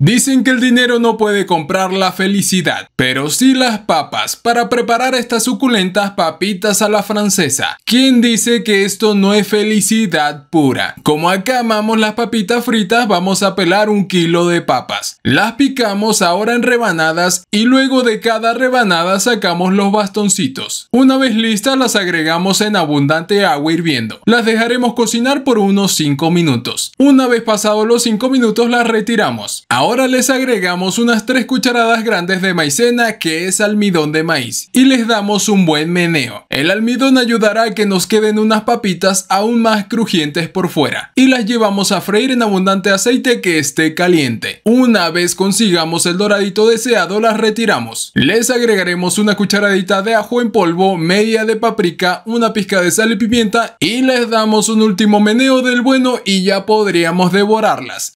Dicen que el dinero no puede comprar la felicidad, pero sí las papas para preparar estas suculentas papitas a la francesa. ¿Quién dice que esto no es felicidad pura? Como acá amamos las papitas fritas, vamos a pelar un kilo de papas. Las picamos ahora en rebanadas y luego de cada rebanada sacamos los bastoncitos. Una vez listas las agregamos en abundante agua hirviendo. Las dejaremos cocinar por unos 5 minutos. Una vez pasados los 5 minutos las retiramos. Ahora les agregamos unas 3 cucharadas grandes de maicena que es almidón de maíz y les damos un buen meneo. El almidón ayudará a que nos queden unas papitas aún más crujientes por fuera y las llevamos a freír en abundante aceite que esté caliente. Una vez consigamos el doradito deseado las retiramos. Les agregaremos una cucharadita de ajo en polvo, media de paprika, una pizca de sal y pimienta y les damos un último meneo del bueno y ya podríamos devorarlas.